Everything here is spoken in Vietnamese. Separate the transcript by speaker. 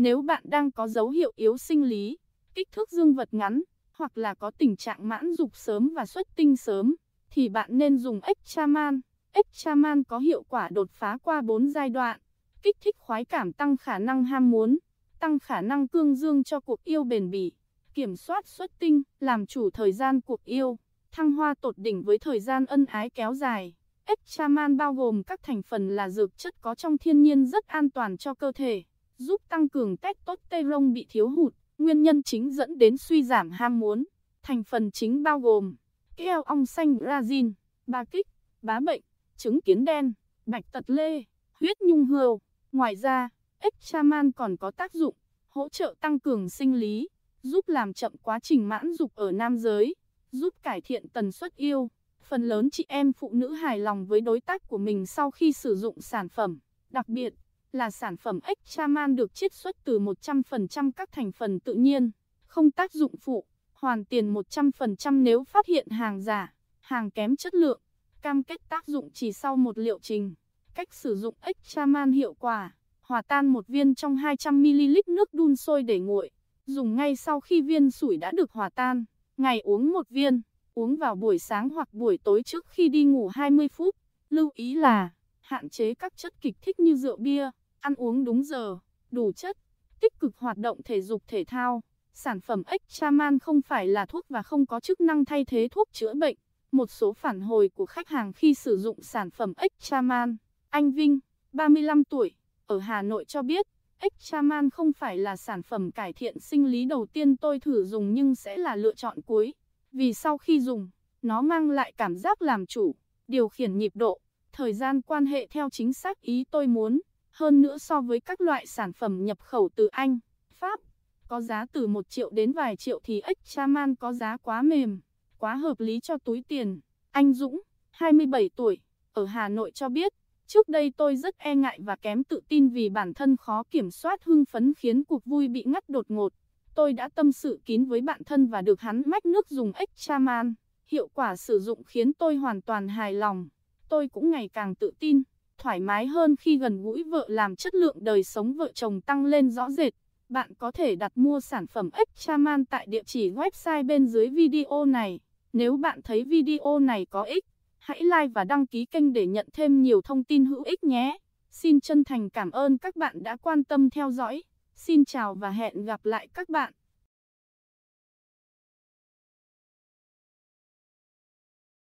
Speaker 1: Nếu bạn đang có dấu hiệu yếu sinh lý, kích thước dương vật ngắn, hoặc là có tình trạng mãn dục sớm và xuất tinh sớm, thì bạn nên dùng Ecchaman. Ecchaman có hiệu quả đột phá qua 4 giai đoạn, kích thích khoái cảm tăng khả năng ham muốn, tăng khả năng cương dương cho cuộc yêu bền bỉ, kiểm soát xuất tinh, làm chủ thời gian cuộc yêu, thăng hoa tột đỉnh với thời gian ân ái kéo dài. Ecchaman bao gồm các thành phần là dược chất có trong thiên nhiên rất an toàn cho cơ thể giúp tăng cường testosterone bị thiếu hụt, nguyên nhân chính dẫn đến suy giảm ham muốn. Thành phần chính bao gồm keo ong xanh Brazil, ba kích, bá bệnh, trứng kiến đen, bạch tật lê, huyết nhung hươu. Ngoài ra, Extraman còn có tác dụng hỗ trợ tăng cường sinh lý, giúp làm chậm quá trình mãn dục ở nam giới, giúp cải thiện tần suất yêu. Phần lớn chị em phụ nữ hài lòng với đối tác của mình sau khi sử dụng sản phẩm, đặc biệt là sản phẩm Extraman được chiết xuất từ 100% các thành phần tự nhiên, không tác dụng phụ, hoàn tiền 100% nếu phát hiện hàng giả, hàng kém chất lượng, cam kết tác dụng chỉ sau một liệu trình. Cách sử dụng Extraman hiệu quả, hòa tan một viên trong 200ml nước đun sôi để nguội, dùng ngay sau khi viên sủi đã được hòa tan, ngày uống một viên, uống vào buổi sáng hoặc buổi tối trước khi đi ngủ 20 phút, lưu ý là hạn chế các chất kích thích như rượu bia ăn uống đúng giờ, đủ chất, tích cực hoạt động thể dục thể thao. Sản phẩm Extraman không phải là thuốc và không có chức năng thay thế thuốc chữa bệnh. Một số phản hồi của khách hàng khi sử dụng sản phẩm Extraman. Anh Vinh, 35 tuổi, ở Hà Nội cho biết, Extraman không phải là sản phẩm cải thiện sinh lý đầu tiên tôi thử dùng nhưng sẽ là lựa chọn cuối. Vì sau khi dùng, nó mang lại cảm giác làm chủ, điều khiển nhịp độ, thời gian quan hệ theo chính xác ý tôi muốn. Hơn nữa so với các loại sản phẩm nhập khẩu từ Anh, Pháp, có giá từ 1 triệu đến vài triệu thì Extraman có giá quá mềm, quá hợp lý cho túi tiền. Anh Dũng, 27 tuổi, ở Hà Nội cho biết, trước đây tôi rất e ngại và kém tự tin vì bản thân khó kiểm soát hưng phấn khiến cuộc vui bị ngắt đột ngột. Tôi đã tâm sự kín với bạn thân và được hắn mách nước dùng Extraman. Hiệu quả sử dụng khiến tôi hoàn toàn hài lòng. Tôi cũng ngày càng tự tin thoải mái hơn khi gần gũi vợ làm chất lượng đời sống vợ chồng tăng lên rõ rệt. Bạn có thể đặt mua sản phẩm Extraman tại địa chỉ website bên dưới video này. Nếu bạn thấy video này có ích, hãy like và đăng ký kênh để nhận thêm nhiều thông tin hữu ích nhé. Xin chân thành cảm ơn các bạn đã quan tâm theo dõi. Xin chào và hẹn gặp lại các bạn.